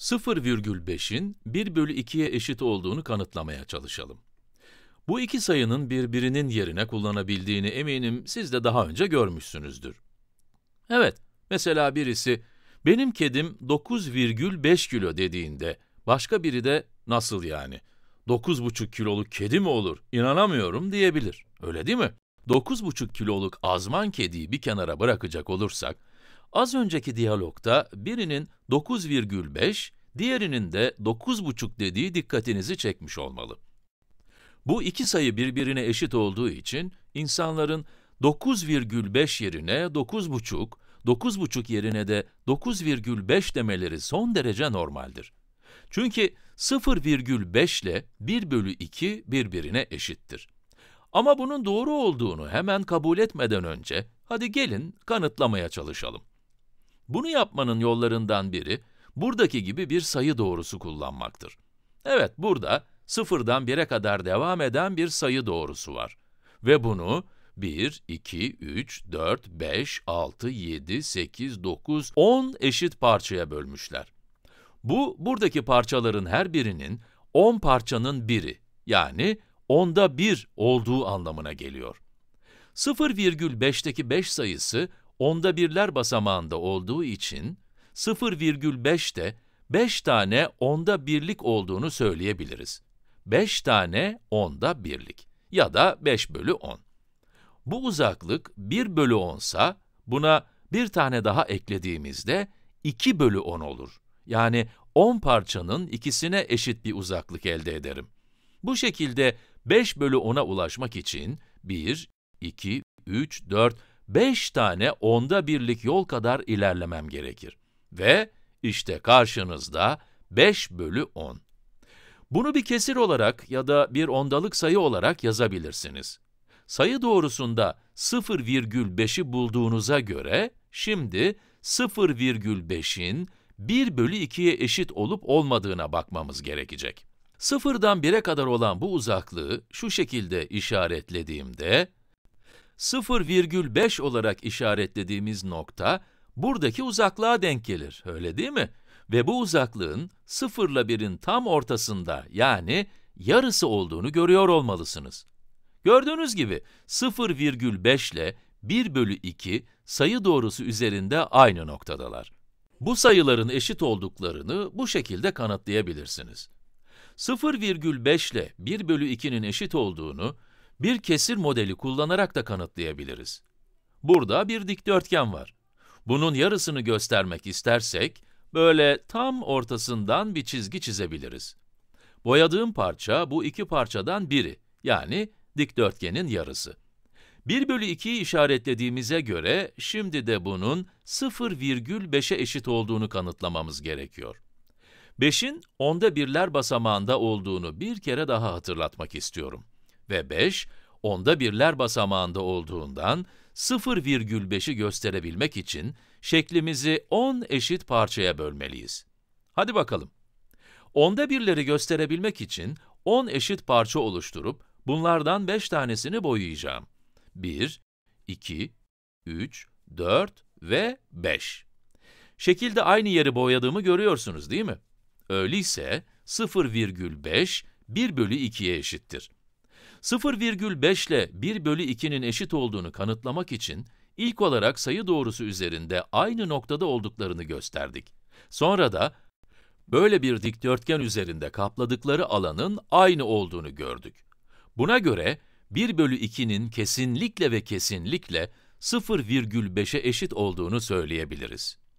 0,5'in 1 bölü 2'ye eşit olduğunu kanıtlamaya çalışalım. Bu iki sayının birbirinin yerine kullanabildiğini eminim siz de daha önce görmüşsünüzdür. Evet, mesela birisi benim kedim 9,5 kilo dediğinde başka biri de nasıl yani? 9,5 kiloluk kedi mi olur? İnanamıyorum diyebilir. Öyle değil mi? 9,5 kiloluk azman kediyi bir kenara bırakacak olursak Az önceki diyalogda birinin 9,5, diğerinin de 9,5 dediği dikkatinizi çekmiş olmalı. Bu iki sayı birbirine eşit olduğu için insanların 9,5 yerine 9,5, 9,5 yerine de 9,5 demeleri son derece normaldir. Çünkü 0,5 ile 1 bölü 2 birbirine eşittir. Ama bunun doğru olduğunu hemen kabul etmeden önce, hadi gelin kanıtlamaya çalışalım. Bunu yapmanın yollarından biri, buradaki gibi bir sayı doğrusu kullanmaktır. Evet, burada sıfırdan bire kadar devam eden bir sayı doğrusu var. Ve bunu 1, 2, 3, 4, 5, 6, 7, 8, 9, 10 eşit parçaya bölmüşler. Bu, buradaki parçaların her birinin 10 parçanın biri, yani 10'da 1 olduğu anlamına geliyor. 0,5'teki 5 sayısı onda birler basamağında olduğu için 0,5'te 5 tane onda birlik olduğunu söyleyebiliriz. 5 tane onda birlik ya da 5 bölü 10. Bu uzaklık 1 bölü 10 sa, buna bir tane daha eklediğimizde 2 bölü 10 olur. Yani 10 parçanın ikisine eşit bir uzaklık elde ederim. Bu şekilde 5 bölü 10'a ulaşmak için 1, 2, 3, 4, 5 tane onda birlik yol kadar ilerlemem gerekir. Ve işte karşınızda 5 bölü 10. Bunu bir kesir olarak ya da bir ondalık sayı olarak yazabilirsiniz. Sayı doğrusunda 0,5'i bulduğunuza göre, şimdi 0,5'in 1 bölü 2'ye eşit olup olmadığına bakmamız gerekecek. Sıfırdan 1'e kadar olan bu uzaklığı şu şekilde işaretlediğimde, 0,5 olarak işaretlediğimiz nokta, buradaki uzaklığa denk gelir, öyle değil mi? Ve bu uzaklığın 0 ile 1'in tam ortasında, yani yarısı olduğunu görüyor olmalısınız. Gördüğünüz gibi 0,5 ile 1 bölü 2 sayı doğrusu üzerinde aynı noktadalar. Bu sayıların eşit olduklarını bu şekilde kanıtlayabilirsiniz. 0,5 ile 1 bölü 2'nin eşit olduğunu, bir kesir modeli kullanarak da kanıtlayabiliriz. Burada bir dikdörtgen var. Bunun yarısını göstermek istersek, böyle tam ortasından bir çizgi çizebiliriz. Boyadığım parça bu iki parçadan biri, yani dikdörtgenin yarısı. 1 bölü 2'yi işaretlediğimize göre, şimdi de bunun 0,5'e eşit olduğunu kanıtlamamız gerekiyor. 5'in onda birler basamağında olduğunu bir kere daha hatırlatmak istiyorum ve 5, onda birler basamağında olduğundan 0,5'i gösterebilmek için şeklimizi 10 eşit parçaya bölmeliyiz. Hadi bakalım. Onda birleri gösterebilmek için 10 eşit parça oluşturup bunlardan 5 tanesini boyayacağım. 1, 2, 3, 4 ve 5. Şekilde aynı yeri boyadığımı görüyorsunuz değil mi? Öyleyse 0,5 1 bölü 2'ye eşittir. 0,5 ile 1 bölü 2'nin eşit olduğunu kanıtlamak için ilk olarak sayı doğrusu üzerinde aynı noktada olduklarını gösterdik. Sonra da böyle bir dikdörtgen üzerinde kapladıkları alanın aynı olduğunu gördük. Buna göre 1 bölü 2'nin kesinlikle ve kesinlikle 0,5'e eşit olduğunu söyleyebiliriz.